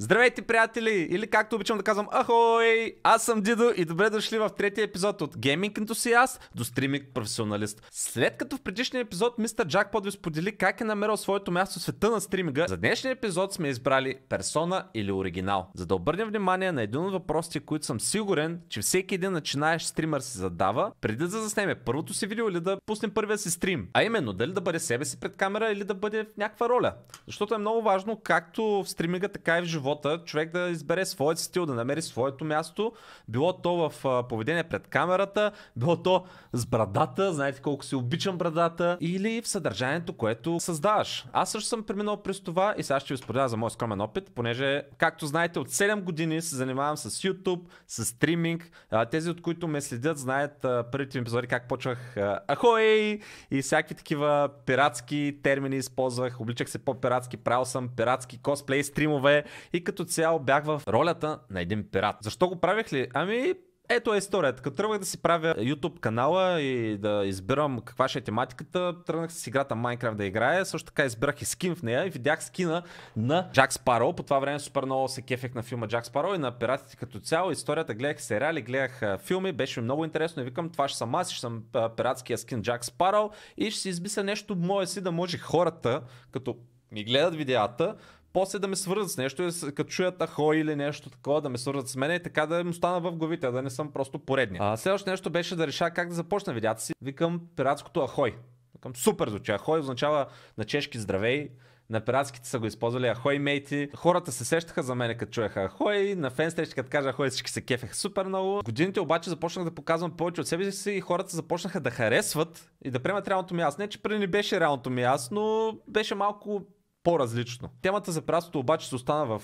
Здравейте, приятели! Или както обичам да казвам, ахой! Аз съм Дидо и добре дошли в третия епизод от Gaming Enthusiast до стриминг професионалист. След като в предишния епизод мистер Джакпот ви сподели как е намерил своето място в света на стриминга, за днешния епизод сме избрали персона или оригинал, за да обърнем внимание на един от въпросите, които съм сигурен, че всеки един начинаещ стример се задава, преди да заснеме първото си видео или да пуснем първия си стрим. А именно, дали да бъде себе си пред камера или да бъде в някаква роля. Защото е много важно както в стриминга, така и в живота живота, човек да избере своят стил, да намери своето място. Било то в поведение пред камерата, било то с брадата, знаете колко си обичам брадата, или в съдържанието, което създаваш. Аз също съм преминал през това и сега ще ви споделя за мой скромен опит, понеже, както знаете, от 7 години се занимавам с YouTube, с стриминг. Тези, от които ме следят, знаят първите ми епизоди как почвах ахой и всякакви такива пиратски термини използвах, обличах се по-пиратски, правил съм пиратски косплей стримове и и като цяло бях в ролята на един пират. Защо го правих ли? Ами, ето е историята. Като тръгнах да си правя YouTube канала и да избирам каква ще е тематиката, тръгнах с играта Minecraft да играя. Също така избрах и скин в нея и видях скина на Джак Спаро. По това време супер много се кефех на филма Джак Спаро и на пиратите като цяло. Историята гледах сериали, гледах филми, беше ми много интересно и викам това ще съм аз, ще съм пиратския скин Джак Спаро и ще си измисля нещо мое си да може хората, като ми гледат видеята, после да ме свързат с нещо, като чуят ахо или нещо такова, да ме свързат с мен и така да им остана в главите, а да не съм просто поредния. А следващото нещо беше да реша как да започна видеята си. Викам пиратското ахой. Викам супер звучи. Ахой означава на чешки здравей. На пиратските са го използвали ахой мейти. Хората се сещаха за мен, като чуеха ахой. На фен срещи, като кажа ахой, всички се кефеха супер много. годините обаче започнах да показвам повече от себе си и хората започнаха да харесват и да приемат реалното ми аз. Не, че преди не беше реалното ми аз, но беше малко по-различно. Темата за пиратството обаче се остана в,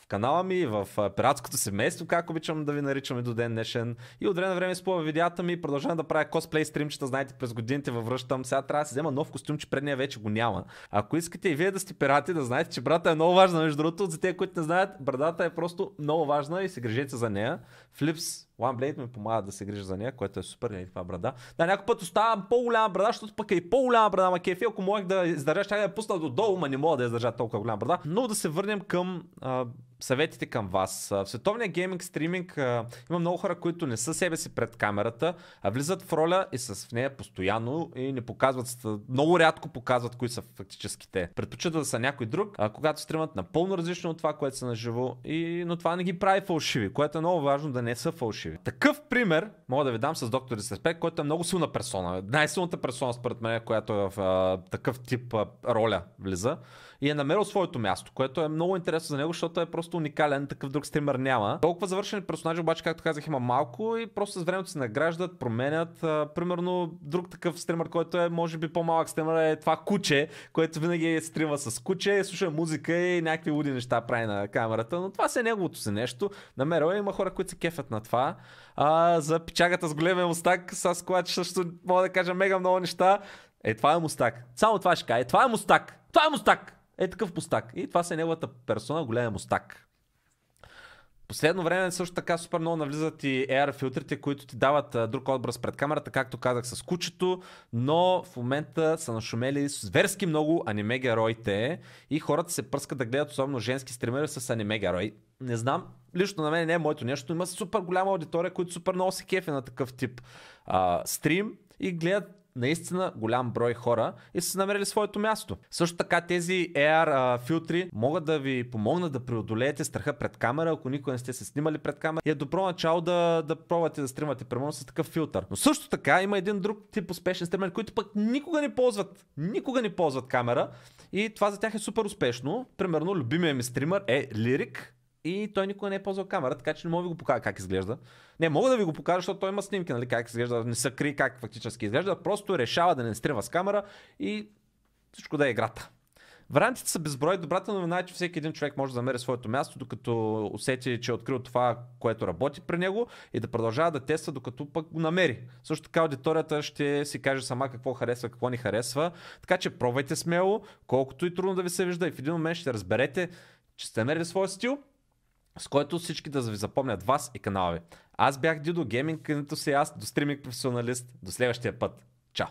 в канала ми, в пиратското семейство, как обичам да ви наричаме до ден днешен. И от време на време спува видеята ми, продължавам да правя косплей стримчета, знаете, през годините във връщам. Сега трябва да си взема нов костюм, че предния вече го няма. Ако искате и вие да сте пирати, да знаете, че брата е много важна. Между другото, за те, които не знаят, брадата е просто много важна и се грижете за нея. Флипс OneBlade ми помага да се грижа за нея, което е супер, гледай нали, това брада. Да, някой път оставам по-голяма брада, защото пък е и по-голяма брада, ма кефи, ако можех да издържа, ще я пусна додолу, ма не мога да издържа толкова голяма брада. Но да се върнем към а, съветите към вас. В световния гейминг стриминг а, има много хора, които не са себе си пред камерата, а влизат в роля и са в нея постоянно и не показват, много рядко показват кои са фактическите. Предпочитат да са някой друг, а, когато стримат напълно различно от това, което са на живо, и, но това не ги прави фалшиви, което е много важно да не са фалшиви фалшиви. Такъв пример мога да ви дам с доктор Дисреспект, който е много силна персона. Най-силната персона, според мен, която е в а, такъв тип а, роля влиза. И е намерил своето място, което е много интересно за него, защото е просто уникален, такъв друг стример няма. Толкова завършени персонажи, обаче, както казах, има малко и просто с времето се награждат, променят. А, примерно, друг такъв стример, който е, може би, по-малък стример е това куче, което винаги е стрима с куче, слуша музика и някакви луди неща прави на камерата. Но това се е неговото си нещо. Намерил е, има хора, които се кефят на това. А, за печагата с големия мустак, с която също мога да кажа мега много неща. Е, това е мустак. Само това ще кажа. Е, това е мустак. Това е мустак. Е, такъв мустак. И това са е неговата персона, големия мустак. Последно време също така супер много навлизат и AR филтрите, които ти дават друг образ пред камерата, както казах с кучето, но в момента са нашумели зверски много аниме героите и хората се пръскат да гледат особено женски стримери с аниме герои. Не знам лично на мен не е моето нещо, има супер голяма аудитория, които супер много се кефи на такъв тип а, стрим и гледат наистина голям брой хора и са намерили своето място. Също така тези AR а, филтри могат да ви помогнат да преодолеете страха пред камера, ако никога не сте се снимали пред камера. И е добро начало да, да пробвате да стримате примерно с такъв филтър. Но също така има един друг тип успешен стример, които пък никога не ползват, никога не ползват камера и това за тях е супер успешно. Примерно любимия ми стример е Лирик, и той никога не е ползвал камера, така че не мога да ви го покажа как изглежда. Не, мога да ви го покажа, защото той има снимки, нали, как изглежда, не са кри как фактически изглежда, просто решава да не стрива с камера и всичко да е играта. Вариантите са безброй. Добрата новина е, че всеки един човек може да намери своето място, докато усети, че е открил това, което работи при него и да продължава да тества, докато пък го намери. Също така аудиторията ще си каже сама какво харесва, какво ни харесва. Така че пробвайте смело, колкото и трудно да ви се вижда и в един момент ще разберете, че сте намерили своя стил с който всички да ви запомнят вас и канала ви. Аз бях Дидо Гейминг, където си аз, до стриминг професионалист. До следващия път. Чао!